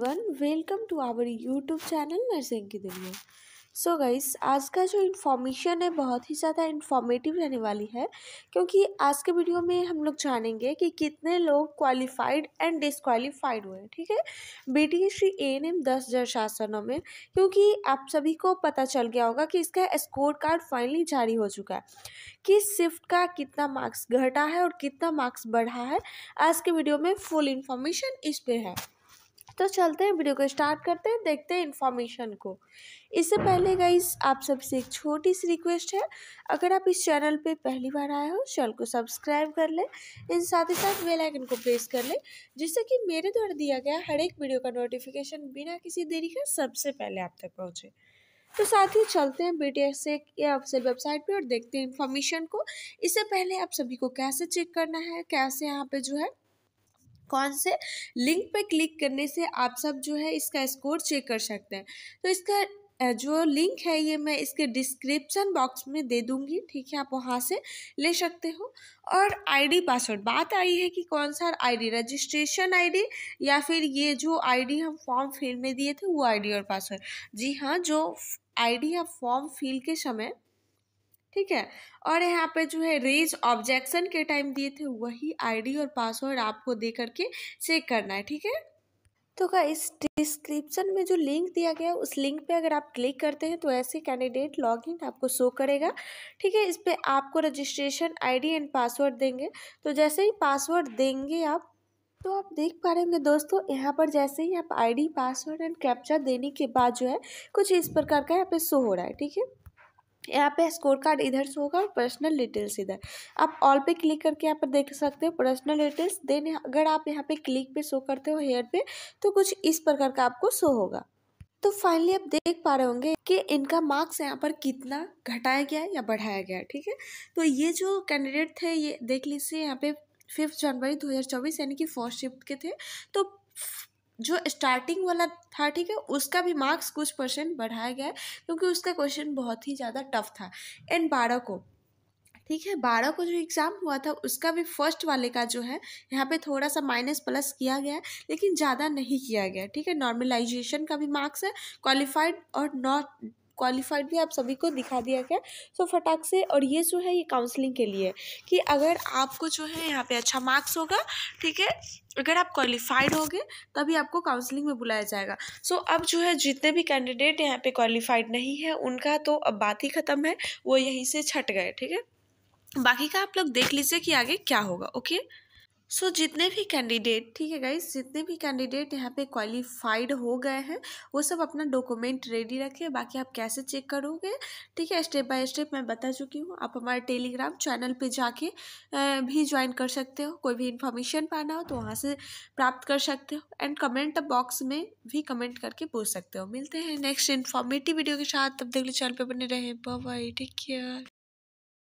one welcome to our YouTube channel nursing की दुनिया so guys आज का जो इन्फॉर्मेशन है बहुत ही ज़्यादा इन्फॉर्मेटिव रहने वाली है क्योंकि आज के वीडियो में हम लोग जानेंगे कि कितने लोग क्वालिफाइड एंड डिसक्वालीफाइड हुए ठीक है बेटी श्री ए एन एम दस हजार शासनों में क्योंकि आप सभी को पता चल गया होगा कि इसका स्कोर कार्ड फाइनली जारी हो चुका है कि शिफ्ट का कितना मार्क्स घटा है और कितना मार्क्स बढ़ा है आज के वीडियो में फुल इन्फॉर्मेशन इस पर है तो चलते हैं वीडियो को स्टार्ट करते हैं देखते हैं इन्फॉर्मेशन को इससे पहले गाइस आप सबसे एक छोटी सी रिक्वेस्ट है अगर आप इस चैनल पे पहली बार आए हो चैनल को सब्सक्राइब कर लें इन साथ ही साथ बेल आइकन को प्रेस कर लें जिससे कि मेरे द्वारा दिया गया हर एक वीडियो का नोटिफिकेशन बिना किसी देरी के सबसे पहले आप तक पहुँचे तो साथ ही चलते हैं बी से या ऑफिसियल वेबसाइट पे और देखते हैं इन्फॉर्मेशन को इससे पहले आप सभी को कैसे चेक करना है कैसे यहाँ पे जो है कौन से लिंक पे क्लिक करने से आप सब जो है इसका स्कोर चेक कर सकते हैं तो इसका जो लिंक है ये मैं इसके डिस्क्रिप्शन बॉक्स में दे दूंगी ठीक है आप वहाँ से ले सकते हो और आईडी पासवर्ड बात आई है कि कौन सा आईडी रजिस्ट्रेशन आईडी या फिर ये जो आईडी हम फॉर्म फिल में दिए थे वो आईडी और पासवर्ड जी हाँ जो आईडी या फॉर्म फिल के समय ठीक है और यहाँ पे जो है रेज ऑब्जेक्शन के टाइम दिए थे वही आईडी और पासवर्ड आपको दे करके चेक करना है ठीक है तो क्या इस डिस्क्रिप्शन में जो लिंक दिया गया है उस लिंक पे अगर आप क्लिक करते हैं तो ऐसे कैंडिडेट लॉगिन आपको शो करेगा ठीक है इस पर आपको रजिस्ट्रेशन आईडी एंड पासवर्ड देंगे तो जैसे ही पासवर्ड देंगे आप तो आप देख पा रहे होंगे दोस्तों यहाँ पर जैसे ही आप आईडी पासवर्ड एंड कैप्चा देने के बाद जो है कुछ इस प्रकार का यहाँ पे शो हो रहा है ठीक है यहाँ पे स्कोर कार्ड इधर से होगा और पर्सनल डिटेल्स इधर आप ऑल पे क्लिक करके यहाँ पर देख सकते हो पर्सनल डिटेल्स देन अगर आप यहाँ पे क्लिक पे शो करते हो हेयर पे तो कुछ इस प्रकार का आपको शो होगा तो फाइनली आप देख पा रहे होंगे कि इनका मार्क्स यहाँ पर कितना घटाया गया या बढ़ाया गया ठीक है तो ये जो कैंडिडेट थे ये देख लीजिए यहाँ पे फिफ्थ जनवरी दो यानी कि फर्स्ट शिफ्ट के थे तो जो स्टार्टिंग वाला था ठीक है उसका भी मार्क्स कुछ परसेंट बढ़ाया गया है क्योंकि उसका क्वेश्चन बहुत ही ज़्यादा टफ था एंड बारह को ठीक है बारह को जो एग्ज़ाम हुआ था उसका भी फर्स्ट वाले का जो है यहाँ पे थोड़ा सा माइनस प्लस किया गया है लेकिन ज़्यादा नहीं किया गया ठीक है नॉर्मलाइजेशन का भी मार्क्स है क्वालिफाइड और नॉट क्वालिफाइड भी आप सभी को दिखा दिया गया सो फटाक से और ये जो है ये काउंसलिंग के लिए कि अगर आपको जो है यहाँ पे अच्छा मार्क्स होगा ठीक है अगर आप क्वालिफाइड होगे तभी आपको काउंसलिंग में बुलाया जाएगा सो so, अब जो है जितने भी कैंडिडेट यहाँ पे क्वालिफाइड नहीं है उनका तो अब बात ही ख़त्म है वो यहीं से छट गए ठीक है बाकी का आप लोग देख लीजिए कि आगे क्या होगा ओके सो so, जितने भी कैंडिडेट ठीक है गाइज जितने भी कैंडिडेट यहाँ पे क्वालिफाइड हो गए हैं वो सब अपना डॉक्यूमेंट रेडी रखें बाकी आप कैसे चेक करोगे ठीक है स्टेप बाय स्टेप मैं बता चुकी हूँ आप हमारे टेलीग्राम चैनल पे जाके भी ज्वाइन कर सकते हो कोई भी इन्फॉर्मेशन पाना हो तो वहाँ से प्राप्त कर सकते हो एंड कमेंट बॉक्स में भी कमेंट करके पूछ सकते हो मिलते हैं नेक्स्ट इन्फॉर्मेटिव वीडियो के साथ तब लो चैनल पर बने रहें बाई टेक केयर